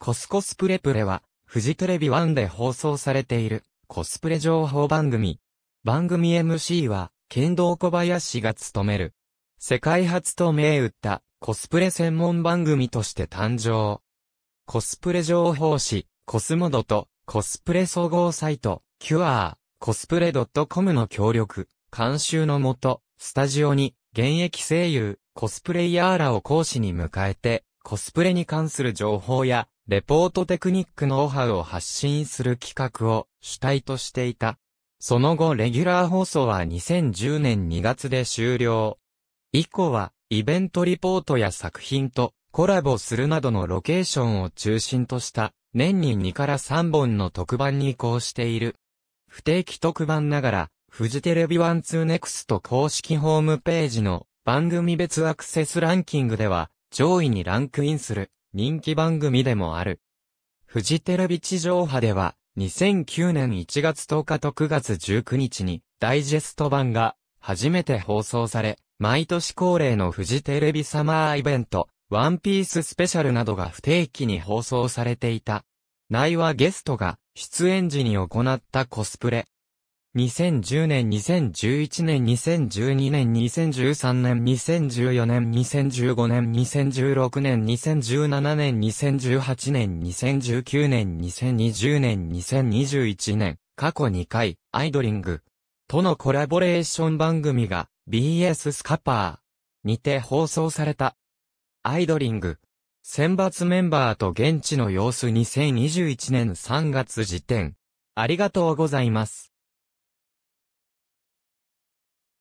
コスコスプレプレは、フジテレビ1で放送されている、コスプレ情報番組。番組 MC は、剣道小林が務める。世界初と銘打った、コスプレ専門番組として誕生。コスプレ情報誌、コスモドと、コスプレ総合サイト、キュアー、コスプレ .com の協力、監修のもと、スタジオに、現役声優、コスプレイヤーらを講師に迎えて、コスプレに関する情報や、レポートテクニックノウハウを発信する企画を主体としていた。その後レギュラー放送は2010年2月で終了。以降は、イベントリポートや作品とコラボするなどのロケーションを中心とした年に2から3本の特番に移行している。不定期特番ながら、フジテレビワンツーネクスト公式ホームページの番組別アクセスランキングでは上位にランクインする人気番組でもある。フジテレビ地上波では2009年1月10日と9月19日にダイジェスト版が初めて放送され、毎年恒例のフジテレビサマーイベント、ワンピーススペシャルなどが不定期に放送されていた。内はゲストが出演時に行ったコスプレ、2010年、2011年、2012年、2013年、2014年、2015年、2016年、2017年、2018年、2019年、2020年、2021年、過去2回、アイドリング、とのコラボレーション番組が、BS スカパー、にて放送された。アイドリング、選抜メンバーと現地の様子2021年3月時点。ありがとうございます。